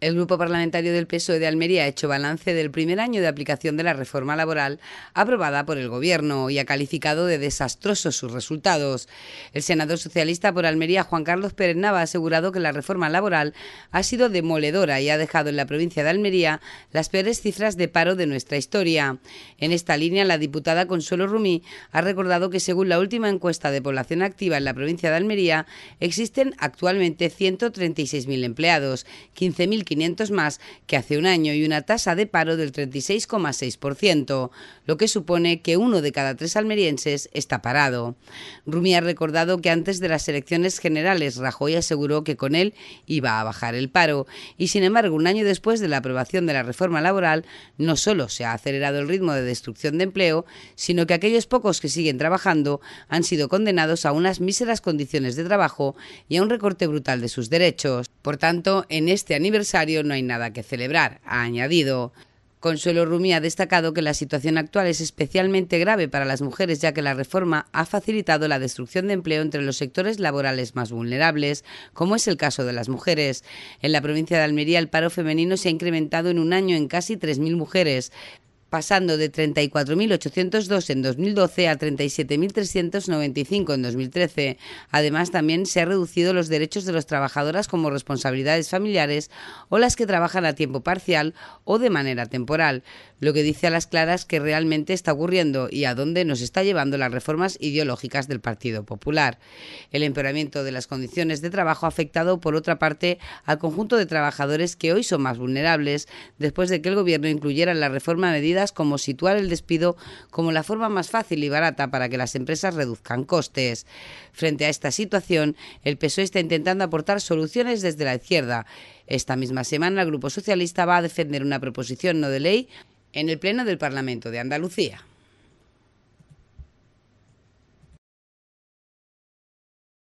El Grupo Parlamentario del PSOE de Almería ha hecho balance del primer año de aplicación de la reforma laboral aprobada por el Gobierno y ha calificado de desastrosos sus resultados. El senador socialista por Almería, Juan Carlos Pérez Nava, ha asegurado que la reforma laboral ha sido demoledora y ha dejado en la provincia de Almería las peores cifras de paro de nuestra historia. En esta línea, la diputada Consuelo Rumí ha recordado que según la última encuesta de población activa en la provincia de Almería, existen actualmente 136.000 empleados, 15.000 500 más que hace un año y una tasa de paro del 36,6%, lo que supone que uno de cada tres almerienses está parado. Rumi ha recordado que antes de las elecciones generales Rajoy aseguró que con él iba a bajar el paro y sin embargo un año después de la aprobación de la reforma laboral no solo se ha acelerado el ritmo de destrucción de empleo, sino que aquellos pocos que siguen trabajando han sido condenados a unas míseras condiciones de trabajo y a un recorte brutal de sus derechos. Por tanto, en este aniversario no hay nada que celebrar, ha añadido. Consuelo Rumi ha destacado que la situación actual es especialmente grave para las mujeres, ya que la reforma ha facilitado la destrucción de empleo entre los sectores laborales más vulnerables, como es el caso de las mujeres. En la provincia de Almería, el paro femenino se ha incrementado en un año en casi 3.000 mujeres, pasando de 34.802 en 2012 a 37.395 en 2013. Además, también se han reducido los derechos de las trabajadoras como responsabilidades familiares o las que trabajan a tiempo parcial o de manera temporal, lo que dice a las claras que realmente está ocurriendo y a dónde nos está llevando las reformas ideológicas del Partido Popular. El empeoramiento de las condiciones de trabajo ha afectado, por otra parte, al conjunto de trabajadores que hoy son más vulnerables después de que el Gobierno incluyera la reforma medida como situar el despido como la forma más fácil y barata para que las empresas reduzcan costes. Frente a esta situación, el PSOE está intentando aportar soluciones desde la izquierda. Esta misma semana el Grupo Socialista va a defender una proposición no de ley en el Pleno del Parlamento de Andalucía.